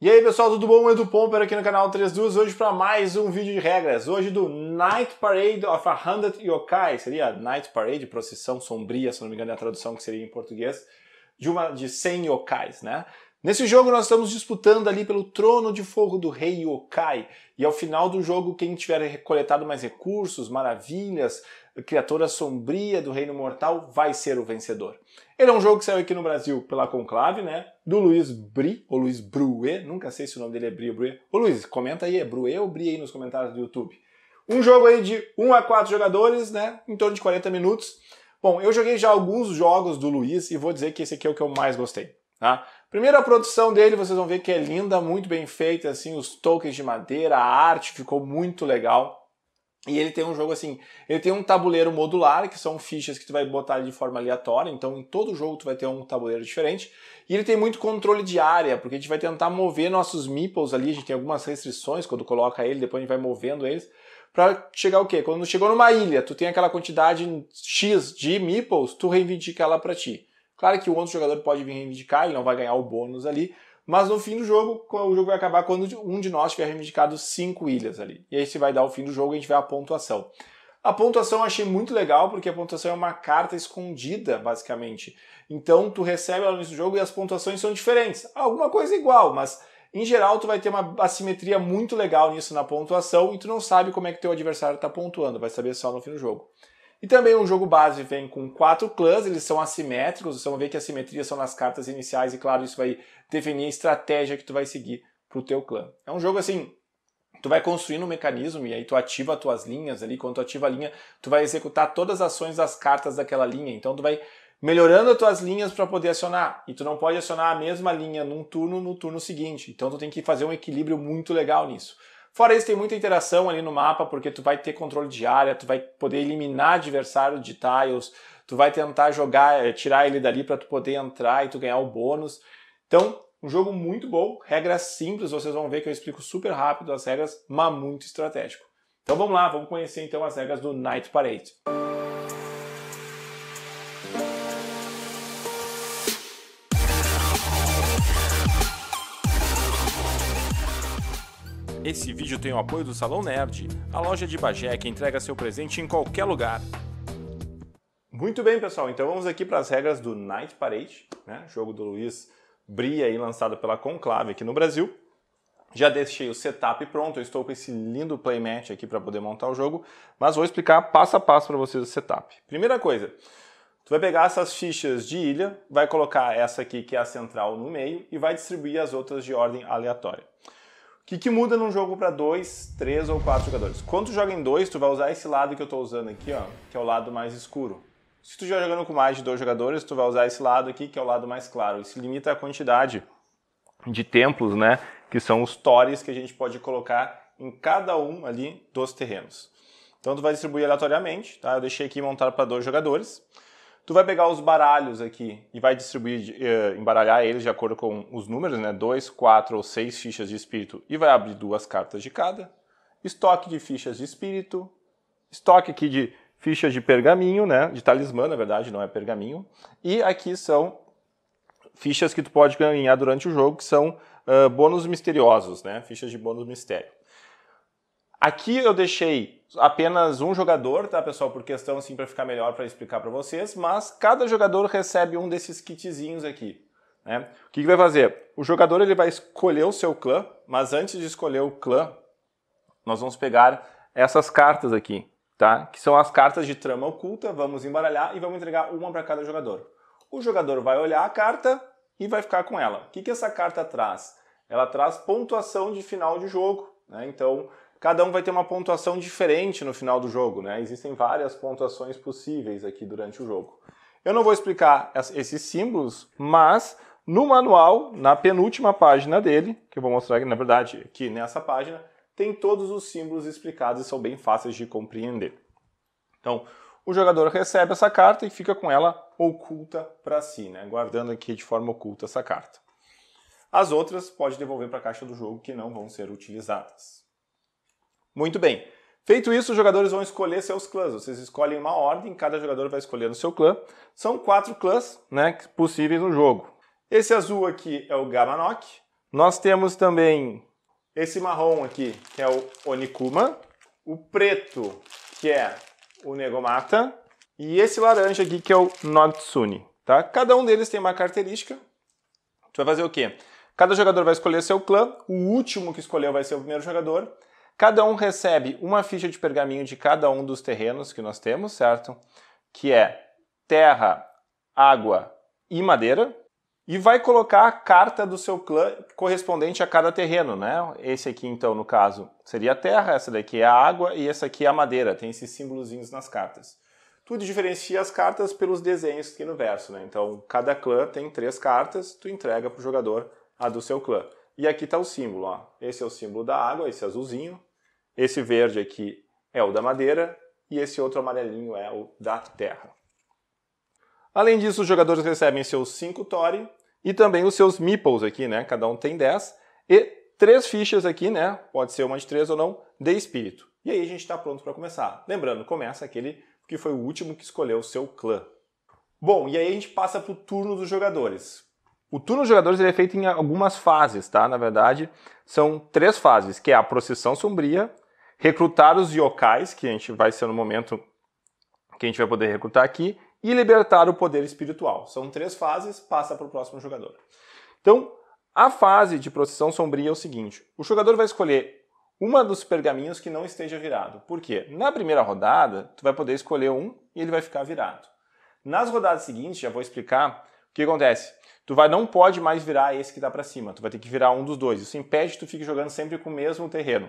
E aí pessoal, tudo bom? Edu Pomper aqui no canal 32, hoje para mais um vídeo de regras. Hoje do Night Parade of a Hundred Yokai, seria Night Parade, procissão sombria, se não me engano é a tradução que seria em português, de uma de 100 yokais, né? Nesse jogo nós estamos disputando ali pelo trono de fogo do rei Yokai, e ao final do jogo quem tiver coletado mais recursos, maravilhas, criatura sombria do reino mortal vai ser o vencedor. Ele é um jogo que saiu aqui no Brasil pela Conclave, né? Do Luiz Bri, ou Luiz Bruet, nunca sei se o nome dele é Bri ou Bruet. Ô Luiz, comenta aí, é Bruet ou Bri aí nos comentários do YouTube. Um jogo aí de 1 a 4 jogadores, né? Em torno de 40 minutos. Bom, eu joguei já alguns jogos do Luiz e vou dizer que esse aqui é o que eu mais gostei, tá? Primeiro a produção dele, vocês vão ver que é linda, muito bem feita, assim, os tokens de madeira, a arte ficou muito legal. E ele tem um jogo assim, ele tem um tabuleiro modular, que são fichas que tu vai botar de forma aleatória, então em todo jogo tu vai ter um tabuleiro diferente. E ele tem muito controle de área, porque a gente vai tentar mover nossos meeples ali, a gente tem algumas restrições quando coloca ele, depois a gente vai movendo eles, para chegar o quê? Quando chegou numa ilha, tu tem aquela quantidade X de meeples, tu reivindica ela para ti. Claro que o outro jogador pode vir reivindicar, ele não vai ganhar o bônus ali, mas no fim do jogo, o jogo vai acabar quando um de nós tiver reivindicado cinco ilhas ali. E aí se vai dar o fim do jogo e a gente vê a pontuação. A pontuação eu achei muito legal, porque a pontuação é uma carta escondida, basicamente. Então tu recebe ela no início do jogo e as pontuações são diferentes. Alguma coisa é igual, mas em geral tu vai ter uma assimetria muito legal nisso na pontuação e tu não sabe como é que teu adversário está pontuando, vai saber só no fim do jogo. E também o jogo base vem com quatro clãs, eles são assimétricos, Você vai ver que as simetrias são nas cartas iniciais e claro, isso vai definir a estratégia que tu vai seguir pro teu clã. É um jogo assim, tu vai construindo um mecanismo e aí tu ativa as tuas linhas ali, quando tu ativa a linha, tu vai executar todas as ações das cartas daquela linha, então tu vai melhorando as tuas linhas para poder acionar. E tu não pode acionar a mesma linha num turno no turno seguinte. Então tu tem que fazer um equilíbrio muito legal nisso. Fora isso, tem muita interação ali no mapa, porque tu vai ter controle de área, tu vai poder eliminar adversário de tiles, tu vai tentar jogar, eh, tirar ele dali para tu poder entrar e tu ganhar o bônus. Então, um jogo muito bom, regras simples, vocês vão ver que eu explico super rápido as regras, mas muito estratégico. Então vamos lá, vamos conhecer então as regras do Night Parade. Esse vídeo tem o apoio do Salão Nerd, a loja de Bagé que entrega seu presente em qualquer lugar. Muito bem, pessoal. Então vamos aqui para as regras do Night Parade, né? jogo do Luiz Bria, e lançado pela Conclave aqui no Brasil. Já deixei o setup pronto, eu estou com esse lindo playmat aqui para poder montar o jogo, mas vou explicar passo a passo para vocês o setup. Primeira coisa, tu vai pegar essas fichas de ilha, vai colocar essa aqui que é a central no meio e vai distribuir as outras de ordem aleatória que, que muda num jogo para dois, três ou quatro jogadores? Quando tu joga em dois, tu vai usar esse lado que eu estou usando aqui, ó, que é o lado mais escuro. Se tu estiver jogando com mais de dois jogadores, tu vai usar esse lado aqui, que é o lado mais claro. Isso limita a quantidade de templos, né, que são os tores que a gente pode colocar em cada um ali dos terrenos. Então tu vai distribuir aleatoriamente, tá? Eu deixei aqui montado para dois jogadores tu vai pegar os baralhos aqui e vai distribuir, uh, embaralhar eles de acordo com os números, né? dois quatro ou seis fichas de espírito e vai abrir duas cartas de cada. Estoque de fichas de espírito, estoque aqui de fichas de pergaminho, né? De talismã, na verdade, não é pergaminho. E aqui são fichas que tu pode ganhar durante o jogo, que são uh, bônus misteriosos, né? Fichas de bônus mistério. Aqui eu deixei apenas um jogador, tá, pessoal? Por questão assim para ficar melhor para explicar para vocês, mas cada jogador recebe um desses kitzinhos aqui. Né? O que, que vai fazer? O jogador ele vai escolher o seu clã, mas antes de escolher o clã, nós vamos pegar essas cartas aqui, tá? Que são as cartas de trama oculta. Vamos embaralhar e vamos entregar uma para cada jogador. O jogador vai olhar a carta e vai ficar com ela. O que, que essa carta traz? Ela traz pontuação de final de jogo. Né? Então, cada um vai ter uma pontuação diferente no final do jogo, né? Existem várias pontuações possíveis aqui durante o jogo. Eu não vou explicar esses símbolos, mas no manual, na penúltima página dele, que eu vou mostrar, na verdade, aqui nessa página, tem todos os símbolos explicados e são bem fáceis de compreender. Então, o jogador recebe essa carta e fica com ela oculta para si, né? guardando aqui de forma oculta essa carta. As outras pode devolver para a caixa do jogo que não vão ser utilizadas. Muito bem. Feito isso, os jogadores vão escolher seus clãs. Vocês escolhem uma ordem, cada jogador vai escolher no seu clã. São quatro clãs né, possíveis no jogo. Esse azul aqui é o Gamanok. Nós temos também esse marrom aqui, que é o Onikuma. O preto, que é o Negomata. E esse laranja aqui, que é o Notsune. Tá? Cada um deles tem uma característica. Tu vai fazer o quê? Cada jogador vai escolher seu clã. O último que escolheu vai ser o primeiro jogador. Cada um recebe uma ficha de pergaminho de cada um dos terrenos que nós temos, certo? Que é terra, água e madeira. E vai colocar a carta do seu clã correspondente a cada terreno, né? Esse aqui, então, no caso, seria a terra, essa daqui é a água e essa aqui é a madeira. Tem esses símbolozinhos nas cartas. Tudo diferencia as cartas pelos desenhos aqui no verso, né? Então, cada clã tem três cartas, tu entrega para o jogador a do seu clã. E aqui está o símbolo, ó. Esse é o símbolo da água, esse é azulzinho. Esse verde aqui é o da madeira e esse outro amarelinho é o da terra. Além disso, os jogadores recebem seus 5 Tori e também os seus Meeples aqui, né? Cada um tem 10. E três fichas aqui, né? Pode ser uma de três ou não, de espírito. E aí a gente está pronto para começar. Lembrando, começa aquele que foi o último que escolheu o seu clã. Bom, e aí a gente passa para o turno dos jogadores. O turno dos jogadores é feito em algumas fases, tá? Na verdade, são três fases, que é a procissão sombria, recrutar os yokais, que a gente vai ser no momento que a gente vai poder recrutar aqui, e libertar o poder espiritual. São três fases, passa para o próximo jogador. Então, a fase de procissão sombria é o seguinte: o jogador vai escolher uma dos pergaminhos que não esteja virado. Por quê? Na primeira rodada, tu vai poder escolher um e ele vai ficar virado. Nas rodadas seguintes, já vou explicar o que acontece. Tu vai não pode mais virar esse que está para cima, tu vai ter que virar um dos dois. Isso impede que tu fique jogando sempre com o mesmo terreno.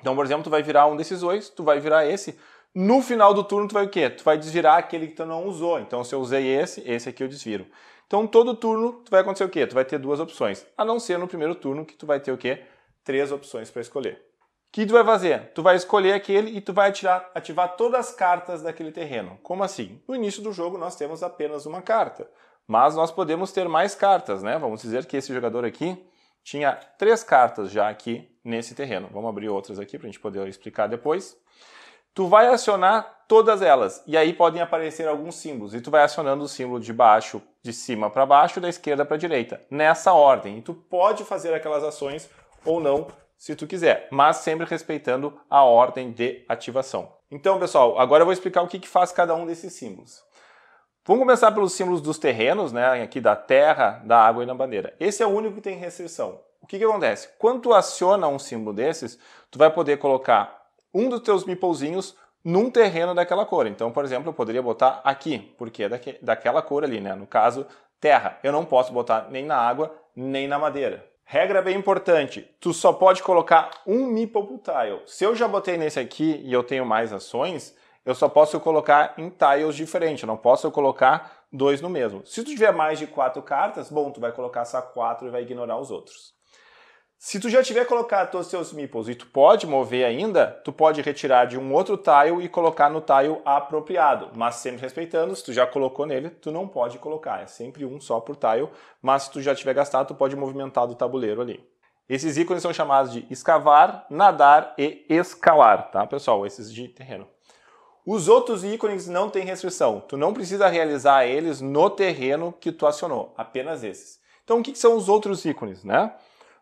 Então, por exemplo, tu vai virar um desses dois, tu vai virar esse. No final do turno, tu vai o quê? Tu vai desvirar aquele que tu não usou. Então, se eu usei esse, esse aqui eu desviro. Então, todo turno, tu vai acontecer o quê? Tu vai ter duas opções. A não ser no primeiro turno, que tu vai ter o quê? Três opções para escolher. O que tu vai fazer? Tu vai escolher aquele e tu vai atirar, ativar todas as cartas daquele terreno. Como assim? No início do jogo, nós temos apenas uma carta. Mas nós podemos ter mais cartas, né? Vamos dizer que esse jogador aqui tinha três cartas já aqui nesse terreno. Vamos abrir outras aqui para a gente poder explicar depois. Tu vai acionar todas elas e aí podem aparecer alguns símbolos e tu vai acionando o símbolo de baixo, de cima para baixo, da esquerda para direita, nessa ordem. E tu pode fazer aquelas ações ou não, se tu quiser, mas sempre respeitando a ordem de ativação. Então, pessoal, agora eu vou explicar o que, que faz cada um desses símbolos. Vamos começar pelos símbolos dos terrenos, né? Aqui da terra, da água e da bandeira. Esse é o único que tem restrição. O que, que acontece? Quando tu aciona um símbolo desses, tu vai poder colocar um dos teus meeplezinhos num terreno daquela cor. Então, por exemplo, eu poderia botar aqui, porque é daque, daquela cor ali, né? No caso, terra. Eu não posso botar nem na água, nem na madeira. Regra bem importante, tu só pode colocar um meeple pro tile. Se eu já botei nesse aqui e eu tenho mais ações, eu só posso colocar em tiles diferentes, não posso colocar dois no mesmo. Se tu tiver mais de quatro cartas, bom, tu vai colocar só quatro e vai ignorar os outros. Se tu já tiver colocado todos os teus meeples e tu pode mover ainda, tu pode retirar de um outro tile e colocar no tile apropriado, mas sempre respeitando, se tu já colocou nele, tu não pode colocar, é sempre um só por tile, mas se tu já tiver gastado, tu pode movimentar do tabuleiro ali. Esses ícones são chamados de escavar, nadar e escalar, tá pessoal? Esses de terreno. Os outros ícones não têm restrição. Tu não precisa realizar eles no terreno que tu acionou, apenas esses. Então, o que, são os outros ícones, né?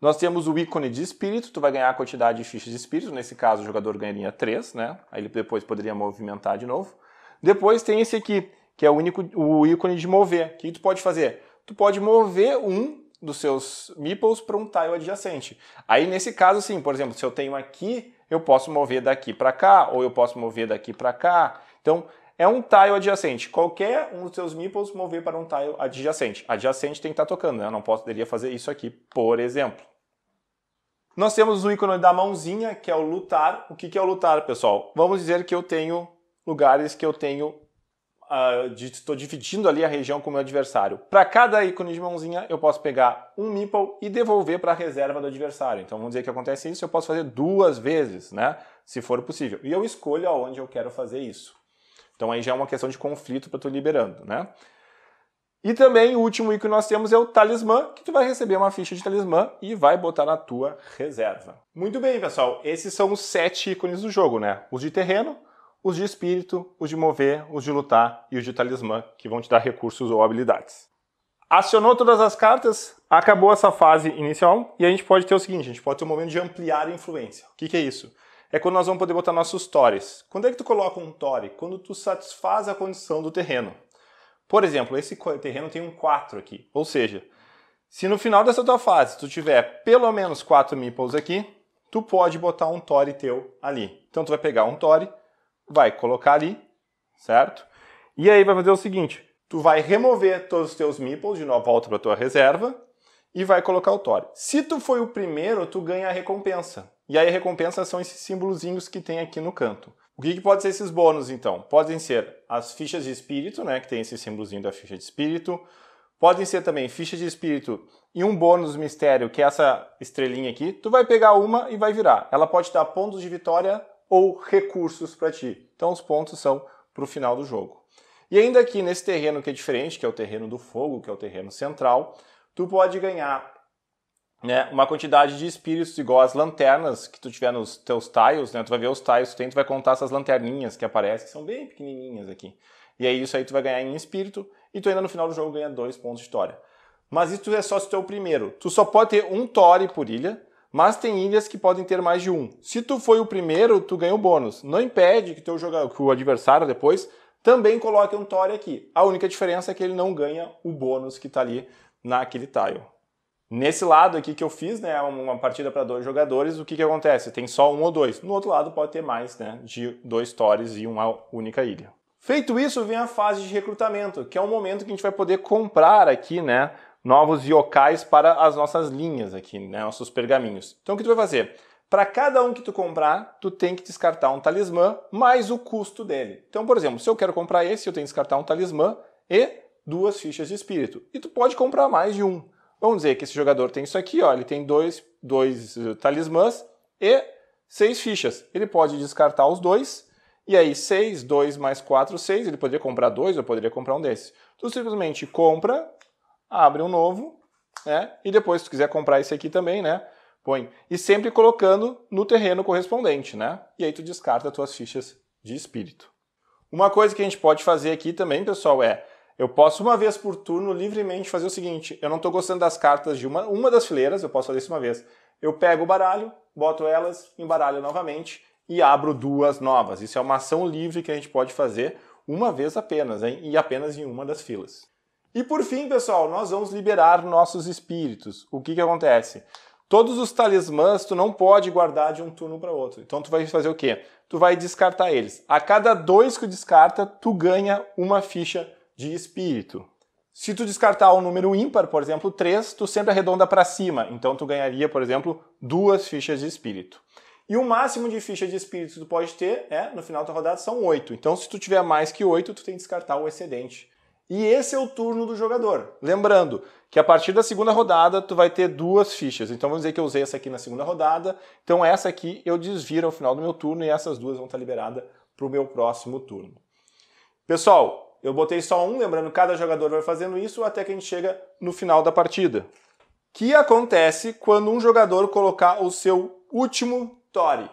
Nós temos o ícone de espírito, tu vai ganhar a quantidade de fichas de espírito, nesse caso o jogador ganharia 3, né? Aí ele depois poderia movimentar de novo. Depois tem esse aqui, que é o, único, o ícone de mover. O que tu pode fazer? Tu pode mover um dos seus meeples para um tile adjacente. Aí nesse caso, sim, por exemplo, se eu tenho aqui eu posso mover daqui para cá, ou eu posso mover daqui para cá. Então, é um tile adjacente. Qualquer um dos seus meeples mover para um tile adjacente. Adjacente tem que estar tá tocando, né? Eu não poderia fazer isso aqui, por exemplo. Nós temos o ícone da mãozinha, que é o lutar. O que é o lutar, pessoal? Vamos dizer que eu tenho lugares que eu tenho ah, estou dividindo ali a região com o meu adversário. Para cada ícone de mãozinha, eu posso pegar um meeple e devolver para a reserva do adversário. Então vamos dizer que acontece isso, eu posso fazer duas vezes, né? Se for possível. E eu escolho aonde eu quero fazer isso. Então aí já é uma questão de conflito para tu liberando, né? E também o último ícone que nós temos é o talismã, que tu vai receber uma ficha de talismã e vai botar na tua reserva. Muito bem, pessoal. Esses são os sete ícones do jogo, né? Os de terreno, os de espírito, os de mover, os de lutar e os de talismã, que vão te dar recursos ou habilidades. Acionou todas as cartas, acabou essa fase inicial e a gente pode ter o seguinte, a gente pode ter um momento de ampliar a influência. O que, que é isso? É quando nós vamos poder botar nossos tores. Quando é que tu coloca um tore? Quando tu satisfaz a condição do terreno. Por exemplo, esse terreno tem um 4 aqui, ou seja, se no final dessa tua fase tu tiver pelo menos 4 meeples aqui, tu pode botar um Tori teu ali. Então tu vai pegar um Tori, vai colocar ali, certo? E aí vai fazer o seguinte, tu vai remover todos os teus meeples, de novo volta para tua reserva, e vai colocar o Tori. Se tu foi o primeiro, tu ganha a recompensa. E aí a recompensa são esses símbolozinhos que tem aqui no canto. O que, que pode ser esses bônus, então? Podem ser as fichas de espírito, né, que tem esse símbolozinho da ficha de espírito. Podem ser também fichas de espírito e um bônus mistério, que é essa estrelinha aqui. Tu vai pegar uma e vai virar. Ela pode dar pontos de vitória ou recursos para ti. Então os pontos são para o final do jogo. E ainda aqui nesse terreno que é diferente, que é o terreno do fogo, que é o terreno central, tu pode ganhar né, uma quantidade de espíritos igual as lanternas que tu tiver nos teus tiles, né? Tu vai ver os tiles que tu tem, tu vai contar essas lanterninhas que aparecem, que são bem pequenininhas aqui. E aí isso aí tu vai ganhar em espírito e tu ainda no final do jogo ganha dois pontos de história. Mas isso é só se tu é o primeiro. Tu só pode ter um Tori por ilha, mas tem ilhas que podem ter mais de um. Se tu foi o primeiro, tu ganha o bônus. Não impede que, teu jogador, que o adversário depois também coloque um Tori aqui. A única diferença é que ele não ganha o bônus que está ali naquele tile. Nesse lado aqui que eu fiz, né, uma partida para dois jogadores, o que, que acontece? Tem só um ou dois. No outro lado pode ter mais, né, de dois Tores e uma única ilha. Feito isso, vem a fase de recrutamento, que é o momento que a gente vai poder comprar aqui, né, novos yokais para as nossas linhas aqui, né? nossos pergaminhos. Então o que tu vai fazer? Para cada um que tu comprar, tu tem que descartar um talismã mais o custo dele. Então, por exemplo, se eu quero comprar esse, eu tenho que descartar um talismã e duas fichas de espírito. E tu pode comprar mais de um. Vamos dizer que esse jogador tem isso aqui, ó, ele tem dois, dois eh, talismãs e seis fichas. Ele pode descartar os dois, e aí seis, dois mais quatro, seis. ele poderia comprar dois, eu poderia comprar um desses. Tu simplesmente compra, abre um novo, né? E depois, se tu quiser comprar esse aqui também, né? Põe. E sempre colocando no terreno correspondente, né? E aí tu descarta as tuas fichas de espírito. Uma coisa que a gente pode fazer aqui também, pessoal, é eu posso uma vez por turno livremente fazer o seguinte: eu não estou gostando das cartas de uma, uma das fileiras, eu posso fazer isso uma vez. Eu pego o baralho, boto elas, embaralho novamente e abro duas novas. Isso é uma ação livre que a gente pode fazer uma vez apenas, hein? e apenas em uma das filas. E por fim, pessoal, nós vamos liberar nossos espíritos. O que, que acontece? Todos os talismãs tu não pode guardar de um turno para outro. Então tu vai fazer o quê? Tu vai descartar eles. A cada dois que tu descarta, tu ganha uma ficha de espírito. Se tu descartar um número ímpar, por exemplo, 3, tu sempre arredonda para cima. Então tu ganharia, por exemplo, duas fichas de espírito. E o máximo de fichas de espírito que tu pode ter, é, no final da rodada, são 8. Então se tu tiver mais que 8, tu tem que descartar o excedente. E esse é o turno do jogador. Lembrando que a partir da segunda rodada tu vai ter duas fichas. Então vamos dizer que eu usei essa aqui na segunda rodada. Então essa aqui eu desviro ao final do meu turno e essas duas vão estar liberadas para o meu próximo turno. Pessoal, eu botei só um, lembrando cada jogador vai fazendo isso até que a gente chega no final da partida. O Que acontece quando um jogador colocar o seu último Tori.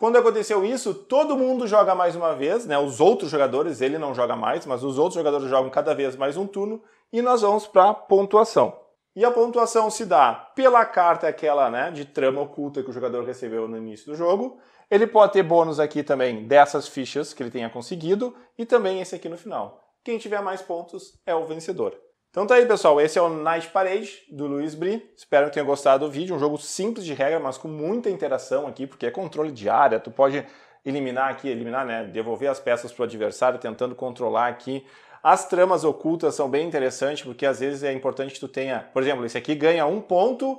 Quando aconteceu isso, todo mundo joga mais uma vez, né? Os outros jogadores, ele não joga mais, mas os outros jogadores jogam cada vez mais um turno e nós vamos para pontuação. E a pontuação se dá pela carta aquela, né, de trama oculta que o jogador recebeu no início do jogo. Ele pode ter bônus aqui também dessas fichas que ele tenha conseguido e também esse aqui no final. Quem tiver mais pontos é o vencedor. Então tá aí, pessoal. Esse é o Night Parade, do Luiz Bri. Espero que tenham gostado do vídeo. Um jogo simples de regra, mas com muita interação aqui, porque é controle de área. Tu pode eliminar aqui, eliminar, né? Devolver as peças para o adversário, tentando controlar aqui. As tramas ocultas são bem interessantes, porque às vezes é importante que tu tenha... Por exemplo, esse aqui ganha um ponto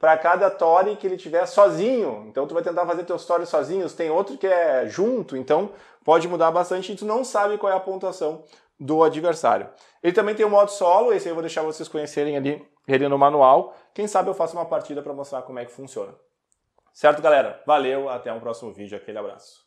para cada Tori que ele tiver sozinho. Então tu vai tentar fazer teus Tori sozinhos. Tem outro que é junto, então pode mudar bastante e tu não sabe qual é a pontuação do adversário. Ele também tem o modo solo, esse eu vou deixar vocês conhecerem ali ele no manual. Quem sabe eu faço uma partida para mostrar como é que funciona. Certo, galera? Valeu, até um próximo vídeo, aquele abraço.